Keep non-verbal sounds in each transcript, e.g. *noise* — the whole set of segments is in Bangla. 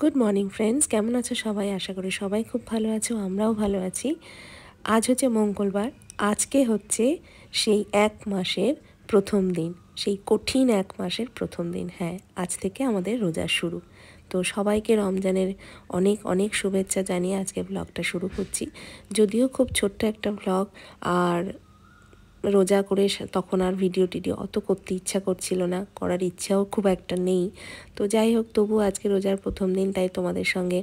গুড মর্নিং ফ্রেন্ডস কেমন আছো সবাই আশা করি সবাই খুব ভালো আছো আমরাও ভালো আছি আজ হচ্ছে মঙ্গলবার আজকে হচ্ছে সেই এক মাসের প্রথম দিন সেই কঠিন এক মাসের প্রথম দিন হ্যাঁ আজ থেকে আমাদের রোজা শুরু তো সবাইকে রমজানের অনেক অনেক শুভেচ্ছা জানিয়ে আজকে ব্লগটা শুরু করছি যদিও খুব ছোট্ট একটা ব্লগ আর রোজা করে তখন আর ভিডিও টিডিও অত করতে ইচ্ছা করছিল না করার ইচ্ছাও খুব একটা নেই তো যাই হোক তবু আজকে রোজার প্রথম দিন তাই তোমাদের সঙ্গে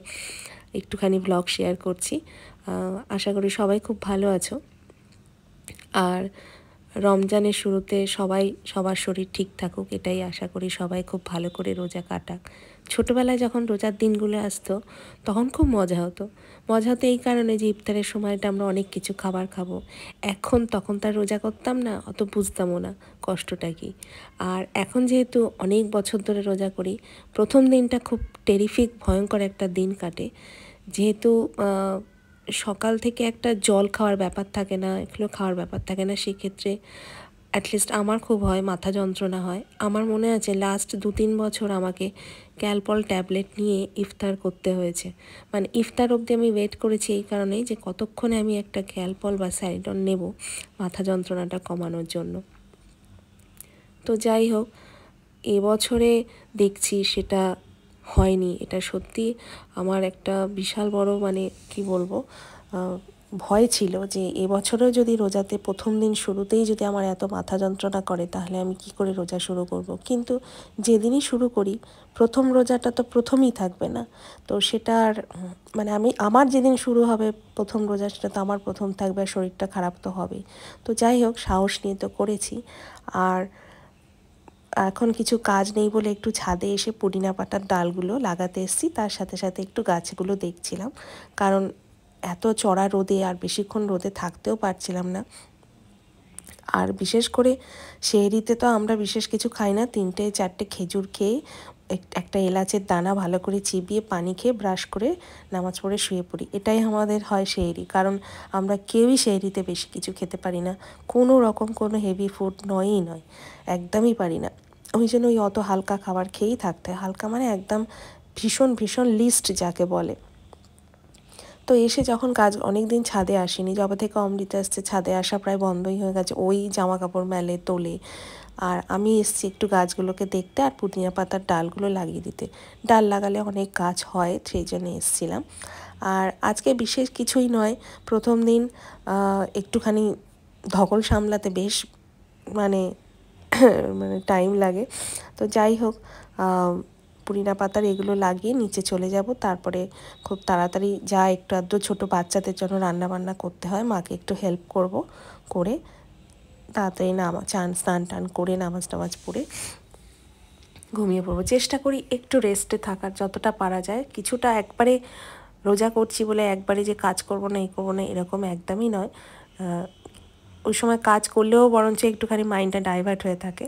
একটুখানি ব্লগ শেয়ার করছি আশা করি সবাই খুব ভালো আছো আর রমজানের শুরুতে সবাই সবার শরীর ঠিক থাকুক এটাই আশা করি সবাই খুব ভালো করে রোজা কাটাক ছোটোবেলায় যখন রোজার দিনগুলো আসতো তখন খুব মজা হতো মজা হতো এই কারণে যে ইফতারের সময়টা আমরা অনেক কিছু খাবার খাবো এখন তখন তার রোজা করতাম না অত বুঝতামও না কষ্টটা কি আর এখন যেহেতু অনেক বছর ধরে রোজা করি প্রথম দিনটা খুব টেরিফিক ভয়ঙ্কর একটা দিন কাটে যেহেতু সকাল থেকে একটা জল খাওয়ার ব্যাপার থাকে না এগুলো খাওয়ার ব্যাপার থাকে না সেক্ষেত্রে অ্যাটলিস্ট আমার খুব হয় মাথা যন্ত্রণা হয় আমার মনে আছে লাস্ট দু তিন বছর আমাকে ক্যালপল ট্যাবলেট নিয়ে ইফতার করতে হয়েছে মানে ইফতার অবধি আমি ওয়েট করেছি এই কারণেই যে কতক্ষণে আমি একটা ক্যালপল বা স্যারিডন নেব মাথা যন্ত্রণাটা কমানোর জন্য তো যাই হোক এবছরে দেখছি সেটা হয়নি এটা সত্যি আমার একটা বিশাল বড় মানে কি বলবো ভয় ছিল যে এবছরও যদি রোজাতে প্রথম দিন শুরুতেই যদি আমার এত মাথা যন্ত্রণা করে তাহলে আমি কি করে রোজা শুরু করব। কিন্তু যেদিনই শুরু করি প্রথম রোজাটা তো প্রথমই থাকবে না তো সেটার মানে আমি আমার যেদিন শুরু হবে প্রথম রোজা সেটা তো আমার প্রথম থাকবে আর শরীরটা খারাপ তো হবেই তো যাই হোক সাহস নিয়ে তো করেছি আর এখন কিছু কাজ নেই বলে একটু ছাদে এসে পুদিনা পাতার ডালগুলো লাগাতে এসেছি তার সাথে সাথে একটু গাছগুলো দেখছিলাম কারণ এত চড়া রোদে আর বেশিক্ষণ রোদে থাকতেও পারছিলাম না আর বিশেষ করে শেহরিতে তো আমরা বিশেষ কিছু খাই না তিনটে চারটে খেজুর খেয়ে একটা এলাচের দানা ভালো করে চিবিয়ে পানি খেয়ে ব্রাশ করে নামাজ পড়ে শুয়ে পড়ি এটাই আমাদের হয় সেহরি কারণ আমরা কেউই সেহরিতে বেশি কিছু খেতে পারি না কোনো রকম কোনো হেভি ফুড নয়ই নয় একদমই পারি না ওই জন্য ওই অত হালকা খাবার খেয়েই থাকতে হয় হালকা মানে একদম ভীষণ ভীষণ লিস্ট যাকে বলে তো এসে যখন কাজ অনেক দিন ছাদে আসিনি যবে থেকে অমৃতা আসছে ছাদে আসা প্রায় বন্ধই হয়ে গেছে ওই জামা কাপড় মেলে তোলে আর আমি এসছি একটু গাছগুলোকে দেখতে আর পুদিনা পাতার ডালগুলো লাগিয়ে দিতে ডাল লাগালে অনেক গাছ হয় সেই জন্য এসেছিলাম আর আজকে বিশেষ কিছুই নয় প্রথম দিন একটুখানি ধকল সামলাতে বেশ মানে *coughs* মানে টাইম লাগে তো যাই হোক পুরিনা পাতার এগুলো লাগিয়ে নিচে চলে যাব তারপরে খুব তাড়াতাড়ি যা একটু আধটু ছোটো বাচ্চাদের জন্য রান্না বান্না করতে হয় মাকে একটু হেল্প করব করে তাড়াতাড়ি নামা চান স্নান টান করে নামাজ টামাজ পড়ে ঘুমিয়ে পড়বো চেষ্টা করি একটু রেস্টে থাকার যতটা পারা যায় কিছুটা একবারে রোজা করছি বলে একবারে যে কাজ করব না এই করবো না এরকম একদমই নয় ওই সময় কাজ করলেও বরঞ্চ একটুখানি মাইন্ডটা ডাইভার্ট হয়ে থাকে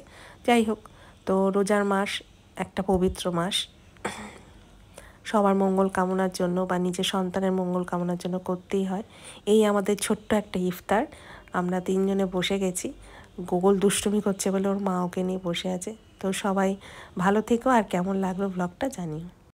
যাই হোক তো রোজার মাস একটা পবিত্র মাস সবার মঙ্গল কামনার জন্য বা নিজের সন্তানের মঙ্গল কামনার জন্য করতেই হয় এই আমাদের ছোট্ট একটা ইফতার আমরা তিনজনে বসে গেছি গোগল দুষ্টুমি করছে বলে ওর মা ওকে নিয়ে বসে আছে তো সবাই ভালো থেকো আর কেমন লাগলো ব্লগটা জানিও